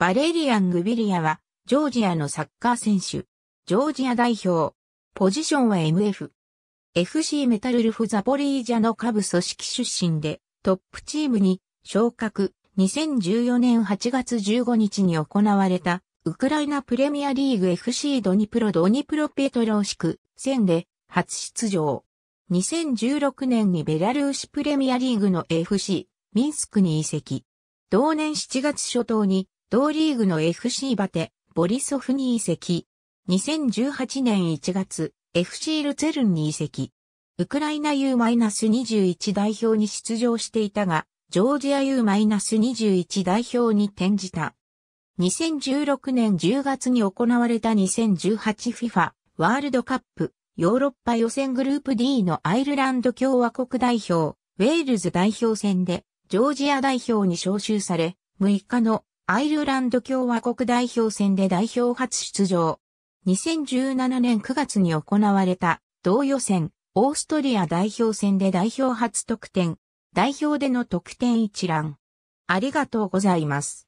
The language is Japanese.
バレリアン・グビリアは、ジョージアのサッカー選手。ジョージア代表。ポジションは MF。FC メタルルフ・ザポリージャの下部組織出身で、トップチームに昇格。2014年8月15日に行われた、ウクライナプレミアリーグ FC ドニプロドニプロペトローシク、戦で、初出場。2016年にベラルーシプレミアリーグの FC、ミンスクに移籍。同年7月初頭に同リーグの FC バテ、ボリソフに移籍。2018年1月、FC ルツェルンに移籍。ウクライナ U-21 代表に出場していたが、ジョージア U-21 代表に転じた。2016年10月に行われた 2018FIFA ワールドカップヨーロッパ予選グループ D のアイルランド共和国代表、ウェールズ代表戦でジョージア代表に招集され、6日のアイルランド共和国代表戦で代表初出場。2017年9月に行われた同予選、オーストリア代表戦で代表初得点、代表での得点一覧。ありがとうございます。